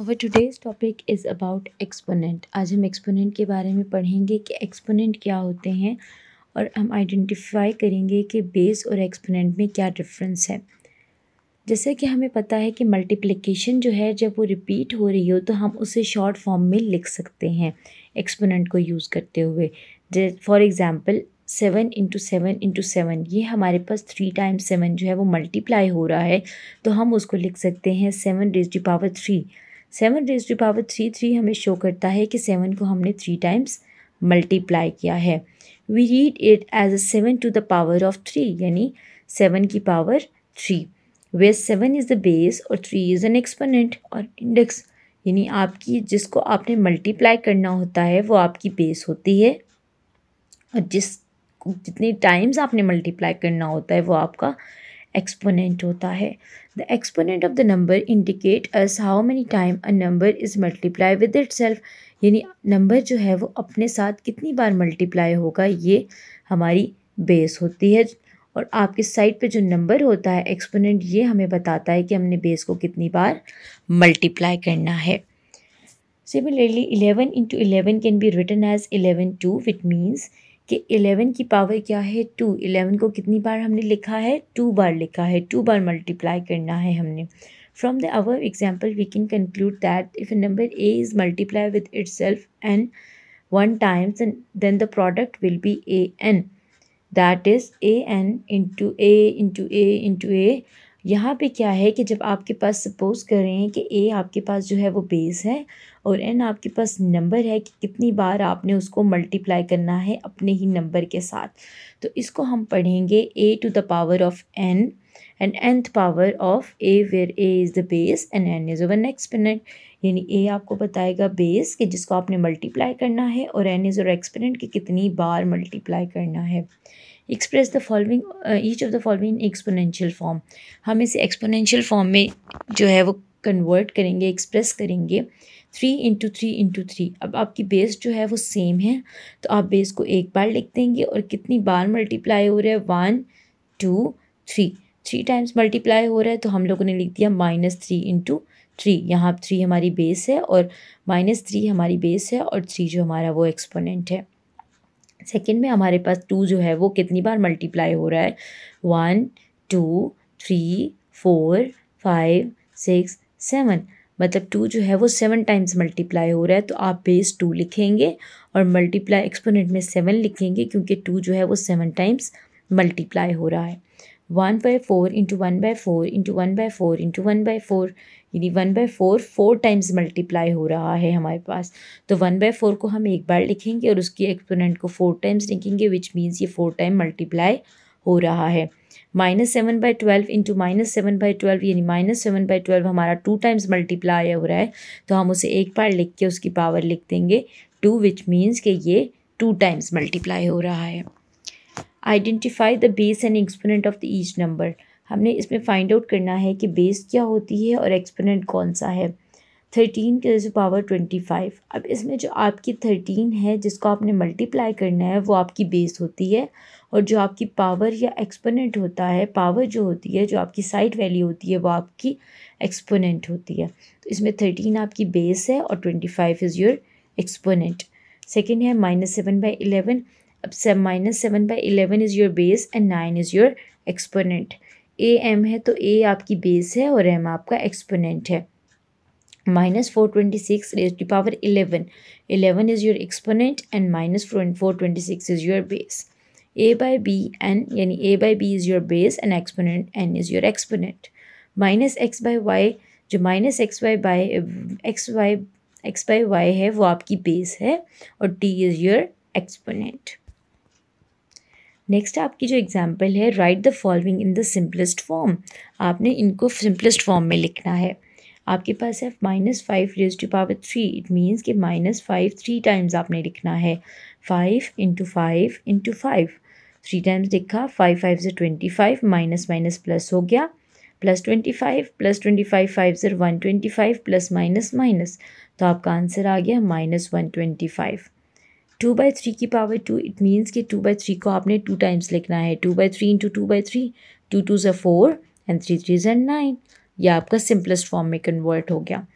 Our today's topic is about exponent आज हम exponent के बारे में पढ़ेंगे कि एक्सपोनेंट क्या होते हैं और हम आइडेंटिफाई करेंगे कि बेस और एक्सपोनेंट में क्या डिफरेंस है जैसे कि हमें पता है कि मल्टीप्लिकेशन जो है जब वो रिपीट हो रही हो तो हम उसे शॉर्ट फॉर्म में लिख सकते हैं एक्सपोनेंट को यूज़ करते हुए for example seven into seven into seven ये हमारे पास थ्री टाइम्स सेवन जो है वो मल्टीप्लाई हो रहा है तो हम उसको लिख सकते हैं seven raise to power three seven raise to power three three हमें शो करता है कि सेवन को हमने थ्री टाइम्स मल्टीप्लाई किया है we read it as a seven to the power of three यानी सेवन की power three where seven is the base और थ्री इज़ एन एक्सपोनेंट और इंडेक्स यानी आपकी जिसको आपने मल्टीप्लाई करना होता है वो आपकी बेस होती है और जिस जितनी टाइम्स आपने मल्टीप्लाई करना होता है वो आपका एक्सपोनेंट होता है the exponent of the number indicate us how many time a number is multiply with itself यानी नंबर जो है वो अपने साथ कितनी बार मल्टीप्लाई होगा ये हमारी बेस होती है और आपके साइड पे जो नंबर होता है एक्सपोनेंट ये हमें बताता है कि हमने बेस को कितनी बार मल्टीप्लाई करना है similarly eleven into eleven can be written as eleven to विट मीन्स कि 11 की पावर क्या है टू 11 को कितनी बार हमने लिखा है टू बार लिखा है टू बार मल्टीप्लाई करना है हमने from the our example we can conclude that if number a is multiply with itself n one times and then the product will be a n that is a n into a into a into a यहाँ पे क्या है कि जब आपके पास suppose करें कि ए आपके पास जो है वो बेस है और एन आपके पास नंबर है कि कितनी बार आपने उसको मल्टीप्लाई करना है अपने ही नंबर के साथ तो इसको हम पढ़ेंगे a to the power of n and nth power of a where a is the base and n is over exponent यानी ए आपको बताएगा बेस कि जिसको आपने मल्टीप्लाई करना है और एन इज़ ओवर एक्सपेनेंट कि कितनी बार मल्टीप्लाई करना है express the following each of the following exponential form हम इसे एक्सपोनेंशियल फॉर्म में जो है वो कन्वर्ट करेंगे एक्सप्रेस करेंगे three into three into three अब आपकी बेस जो है वो सेम है तो आप बेस को एक बार लिख देंगे और कितनी बार मल्टीप्लाई हो रहा है one two three three times multiply हो रहा है तो हम लोगों ने लिख दिया माइनस थ्री इंटू थ्री यहाँ थ्री हमारी बेस है और माइनस थ्री हमारी बेस है और थ्री जो हमारा वो एक्सपोनेंट है सेकेंड में हमारे पास टू जो है वो कितनी बार मल्टीप्लाई हो रहा है one two three four five six seven मतलब टू जो है वो सेवन टाइम्स मल्टीप्लाई हो रहा है तो आप बेस टू लिखेंगे और मल्टीप्लाई एक्सपोनेंट में सेवन लिखेंगे क्योंकि टू जो है वो सेवन टाइम्स मल्टीप्लाई हो रहा है one by four into one by four into one by four into one by four यानी one by four four times multiply हो रहा है हमारे पास तो वन बाय फोर को हम एक बार लिखेंगे और उसकी एक्सपोनेंट को फोर टाइम्स लिखेंगे विच मीन्स ये फोर टाइम मल्टीप्लाई हो रहा है minus seven by twelve into minus seven by twelve यानी माइनस सेवन बाई ट्वेल्व हमारा टू टाइम्स मल्टीप्लाई हो रहा है तो हम उसे एक बार लिख के उसकी पावर लिख देंगे टू विच मीन्स कि ये टू टाइम्स मल्टीप्लाई हो रहा है identify the base and exponent of the each number हमने इसमें फाइंड आउट करना है कि बेस क्या होती है और एक्सपोनेंट कौन सा है थर्टीन के जैसे पावर ट्वेंटी फाइव अब इसमें जो आपकी थर्टीन है जिसको आपने मल्टीप्लाई करना है वो आपकी बेस होती है और जो आपकी पावर या एक्सपोनेंट होता है पावर जो होती है जो आपकी साइड वैल्यू होती है वो आपकी एक्सपोनेंट होती है तो इसमें थर्टीन आपकी बेस है और twenty five is your exponent second है माइनस सेवन बाई इलेवन अब से minus seven by eleven is your base and nine is your exponent a m है तो ए आपकी बेस है और एम आपका एक्सपोनेंट है minus four twenty six raise to power eleven eleven is your exponent and minus four twenty six is your base a by b n यानी a by b is your base and exponent n is your exponent minus x by y जो minus x y by x y x by y है वो आपकी base है और t is your exponent next आपकी जो example है right the following in the simplest form आपने इनको सिंपलेस्ट फॉर्म में लिखना है आपके पास है minus five raise to power three it means कि माइनस फाइव थ्री टाइम्स आपने लिखना है five into five into five three times लिखा फाइव फाइव से twenty five minus minus plus हो गया plus twenty five plus twenty five five से one twenty five plus minus minus तो आपका आंसर आ गया minus one twenty five two by three की पावर टू इट मीन्स कि टू बाई थ्री को आपने टू टाइम्स लिखना है two by three into two by three two two ज़ा फोर एंड थ्री थ्री ज़ा नाइन यह आपका सिंपलेस्ट फॉर्म में कन्वर्ट हो गया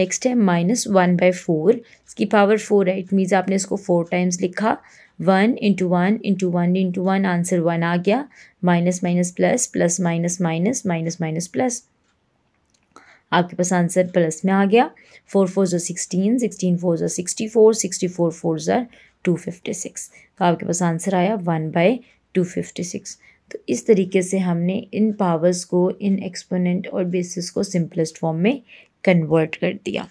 नेक्स्ट है माइनस वन बाई फोर इसकी पावर फोर है इट मीन्स आपने इसको फोर टाइम्स लिखा one into one into one into one answer one आ गया minus minus plus plus minus minus minus minus plus आपके पास आंसर प्लस में आ गया फोर फोर ज़ार सिक्सटीन सिक्सटीन फोर ज़ा sixty four sixty four four ज़ा टू फिफ्टी सिक्स तो आपके पास आंसर आया one by to fifty six तो इस तरीके से हमने इन पावर्स को इन एक्सपोनेंट और बेसिस को सिंपलेस्ट फॉर्म में कन्वर्ट कर दिया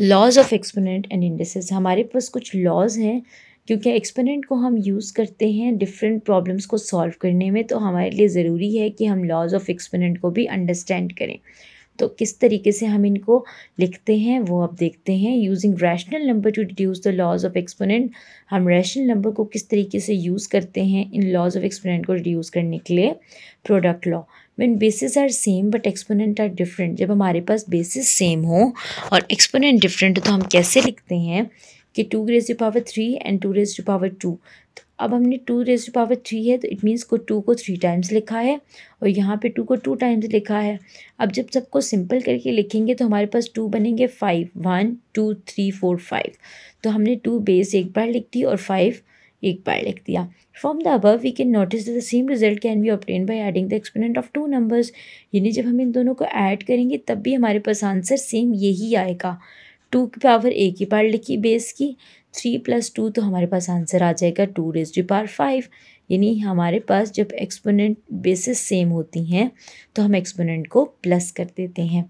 laws of exponent and indices हमारे पास कुछ लॉज हैं क्योंकि एक्सपोनेंट को हम यूज़ करते हैं डिफरेंट प्रॉब्लम्स को सॉल्व करने में तो हमारे लिए ज़रूरी है कि हम लॉज ऑफ एक्सपोनेंट को भी अंडरस्टैंड करें तो किस तरीके से हम इनको लिखते हैं वो अब देखते हैं using rational number to deduce the laws of exponent हम रैशनल नंबर को किस तरीके से यूज़ करते हैं इन लॉज ऑफ एक्सपोनेंट को रिड्यूस करने के लिए product law one bases are same but exponent are different जब हमारे पास बेसिस सेम हो और एक्सपोनेंट डिफरेंट हो तो हम कैसे लिखते हैं कि two raise to power three and two raise to power two तो अब हमने two raise to power three है तो इट मीन्स को टू को थ्री टाइम्स लिखा है और यहाँ पे टू को टू टाइम्स लिखा है अब जब सबको सिंपल करके लिखेंगे तो हमारे पास टू बनेंगे five one two three four five तो हमने टू बेस एक बार लिख दी और फाइव एक बार लिख दिया from the above we can notice the same result can be obtained by adding the exponent of two numbers यानी जब हम इन दोनों को ऐड करेंगे तब भी हमारे पास आंसर सेम यही आएगा टू की पावर एक ही बार लिखी बेस की थ्री प्लस टू तो हमारे पास आंसर आ जाएगा two raise to power five यानी हमारे पास जब एक्सपोनेंट बेसिस सेम होती हैं तो हम एक्सपोनेंट को प्लस कर देते हैं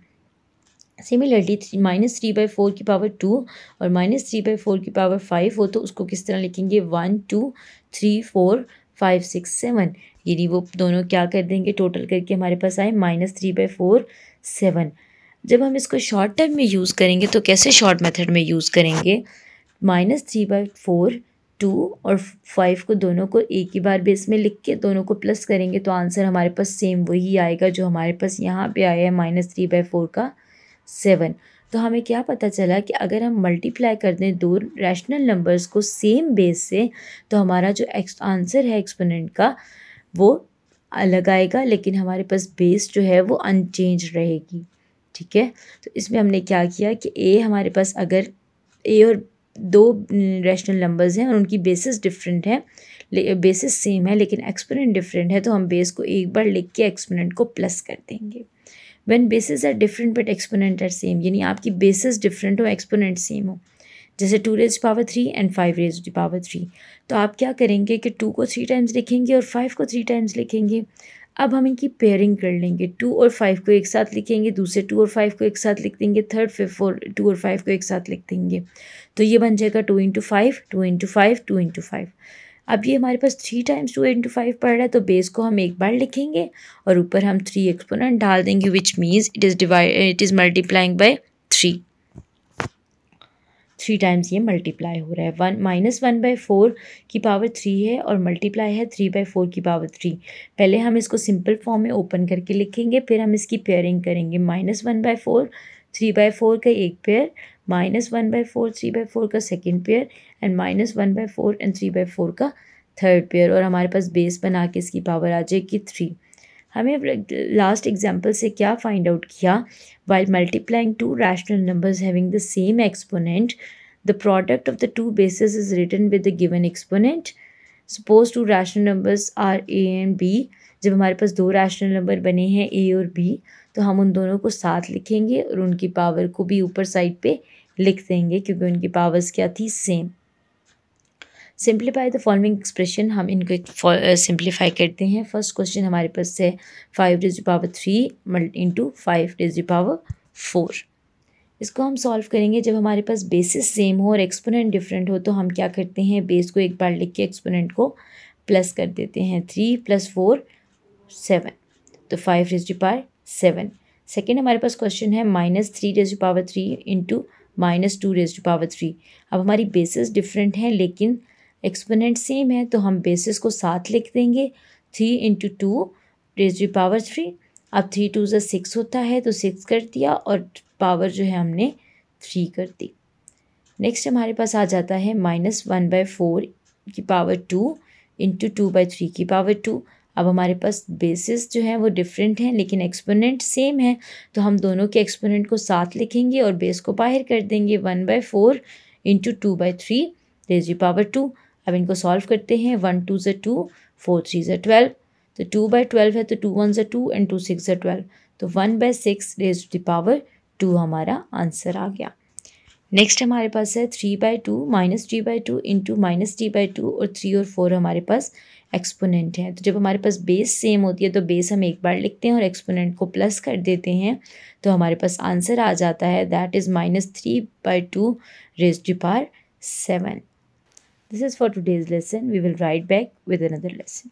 similarly three minus three by four की पावर टू और माइनस थ्री बाई फोर की पावर फाइव हो तो उसको किस तरह लिखेंगे one two three four five six seven यानी वो दोनों क्या कर देंगे टोटल करके हमारे पास आए minus three by four seven जब हम इसको शॉर्ट टर्म में यूज़ करेंगे तो कैसे शॉर्ट मेथड में यूज़ करेंगे minus three by four two और फाइव को दोनों को एक ही बार बेस में लिख के दोनों को प्लस करेंगे तो आंसर हमारे पास सेम वही आएगा जो हमारे पास यहाँ पे आया है माइनस थ्री बाई फोर का सेवन तो हमें क्या पता चला कि अगर हम मल्टीप्लाई कर दें दो रैशनल नंबर्स को सेम बेस से तो हमारा जो एक्स आंसर है एक्सपोनेंट का वो अलग आएगा लेकिन हमारे पास बेस जो है वो अनचेंज रहेगी ठीक है तो इसमें हमने क्या किया कि ए हमारे पास अगर ए और दो रैशनल नंबर्स हैं और उनकी बेसिस डिफरेंट है बेसिस सेम है लेकिन एक्सपोनेंट डिफरेंट है तो हम बेस को एक बार लिख के एक्सपोनेंट को प्लस कर देंगे when bases are different but exponent are same यानी आपकी बेसिस डिफरेंट हो एक्सपोनेंट सेम हो जैसे two raise power three and five raise power three तो आप क्या करेंगे कि टू को थ्री टाइम्स लिखेंगे और फाइव को थ्री टाइम्स लिखेंगे अब हम इनकी पेयरिंग कर लेंगे टू और फाइव को एक साथ लिखेंगे दूसरे टू और फाइव को एक साथ लिख देंगे थर्ड फिफ्थ और टू और फाइव को एक साथ लिख देंगे तो ये बन जाएगा two into five two into five two into five अब ये हमारे पास three times two into five पड़ रहा है तो बेस को हम एक बार लिखेंगे और ऊपर हम थ्री एक्सपोनेंट डाल देंगे which means it is divide it is multiplying by three three times ये मल्टीप्लाई हो रहा है one minus one by four की पावर थ्री है और मल्टीप्लाई है थ्री बाई फोर की पावर थ्री पहले हम इसको सिंपल फॉर्म में ओपन करके लिखेंगे फिर हम इसकी पेयरिंग करेंगे minus one by four three by four का एक pair minus one by four three by four का second pair and minus one by four and three by four का थर्ड पेयर और हमारे पास बेस बना के इसकी पावर आ जाएगी थ्री हमें लास्ट एग्जाम्पल से क्या फाइंड आउट किया while multiplying two rational numbers having the same exponent the product of the two bases is written with the given exponent suppose two rational numbers are a and b जब हमारे पास दो rational number बने हैं ए और B तो हम उन दोनों को साथ लिखेंगे और उनकी पावर को भी ऊपर साइड पे लिख देंगे क्योंकि उनकी पावर्स क्या थी same simplify the following expression हम इनको सिंप्लीफाई करते हैं फर्स्ट क्वेश्चन हमारे पास है five raise power three into five raise power four इसको हम सॉल्व करेंगे जब हमारे पास बेसिस सेम हो और एक्सपोनेंट डिफरेंट हो तो हम क्या करते हैं बेस को एक बार लिख के एक्सपोनेंट को प्लस कर देते हैं थ्री प्लस फोर सेवन तो five raise power seven second हमारे पास क्वेश्चन है minus three raise power three into minus two raise to power three अब हमारी बेसिस डिफरेंट हैं लेकिन एक्सपोनेंट सेम है तो हम बेसिस को साथ लिख देंगे three into two raise power three अब थ्री टू जो सिक्स होता है तो सिक्स कर दिया और पावर जो है हमने थ्री कर दी नेक्स्ट हमारे पास आ जाता है माइनस वन बाय फोर की power two into two by three की पावर टू अब हमारे पास बेसिस जो है वो डिफरेंट हैं लेकिन एक्सपोनेंट सेम है तो हम दोनों के एक्सपोनेंट को साथ लिखेंगे और बेस को बाहर कर देंगे one by four into two by three raise power two अब इनको सॉल्व करते हैं वन टू जो टू फोर थ्री जो ट्वेल्व तो टू बाई ट्वेल्व है तो टू वन जो टू एंड टू सिक्स जो ट्वेल्व तो one by six raise to the power two हमारा आंसर आ गया नेक्स्ट हमारे पास है three by two minus three by two into minus three by to और थ्री और फोर हमारे पास एक्सपोनेंट है तो जब हमारे पास बेस सेम होती है तो बेस हम एक बार लिखते हैं और एक्सपोनेंट को प्लस कर देते हैं तो हमारे पास आंसर आ जाता है that is minus three by two raise to power seven This is for today's lesson. We will write back with another lesson.